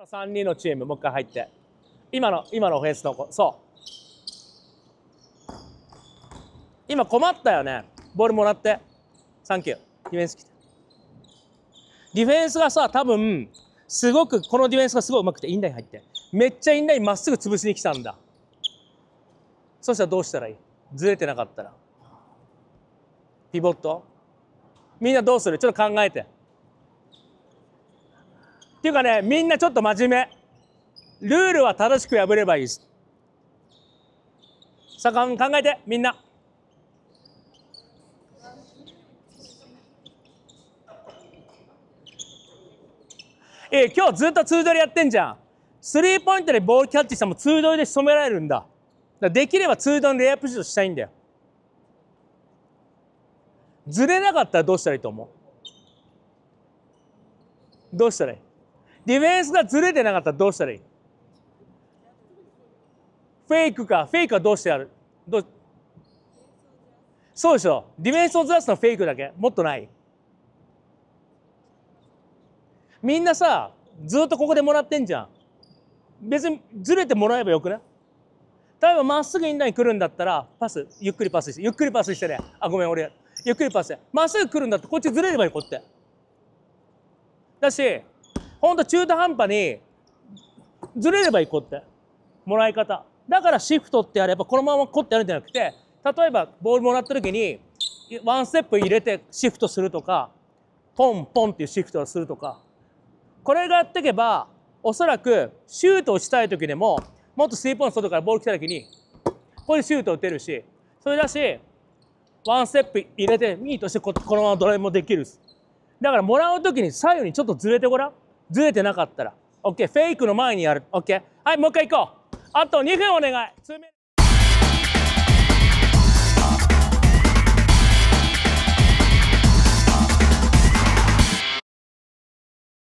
の3人のチームもう一回入って今の今のフェースの子そう今困ったよねボールもらってサンキューディフェンス来てディフェンスがさ多分すごくこのディフェンスがすごいうまくてインライン入ってめっちゃインラインまっすぐ潰しに来たんだそしたらどうしたらいいずれてなかったらピボットみんなどうするちょっと考えて。っていうかねみんなちょっと真面目ルールは正しく破ればいいですさあ考えてみんなえー、今日ずっとツードリやってんじゃんスリーポイントでボールキャッチしてもツードリで仕留められるんだだできればツードリレイアップシュートしたいんだよずれなかったらどうしたらいいと思うどうしたらいいディフェンスがずれてなかったらどうしたらいいフェイクかフェイクはどうしてやるどそうでしょディフェンスをずらすのはフェイクだけもっとないみんなさずっとここでもらってんじゃん別にずれてもらえばよくない例えばまっすぐインライン来るんだったらパスゆっくりパスしてゆっくりパスしてねあごめん俺ゆっくりパスしてまっすぐ来るんだったらこっちずれればいいこってだしほんと中途半端にずれればいい子ってもらい方だからシフトってあればこのままこってやるんじゃなくて例えばボールもらった時にワンステップ入れてシフトするとかポンポンっていうシフトをするとかこれがやっていけばおそらくシュートをしたい時でももっとスリーポイント外からボール来た時にここでシュート打てるしそれだしワンステップ入れてミートしてこのままドライブもできるだからもらう時に左右にちょっとずれてごらん。ずれてなかったら。OK。フェイクの前にやる。OK。はい、もう一回行こう。あと2分お願い。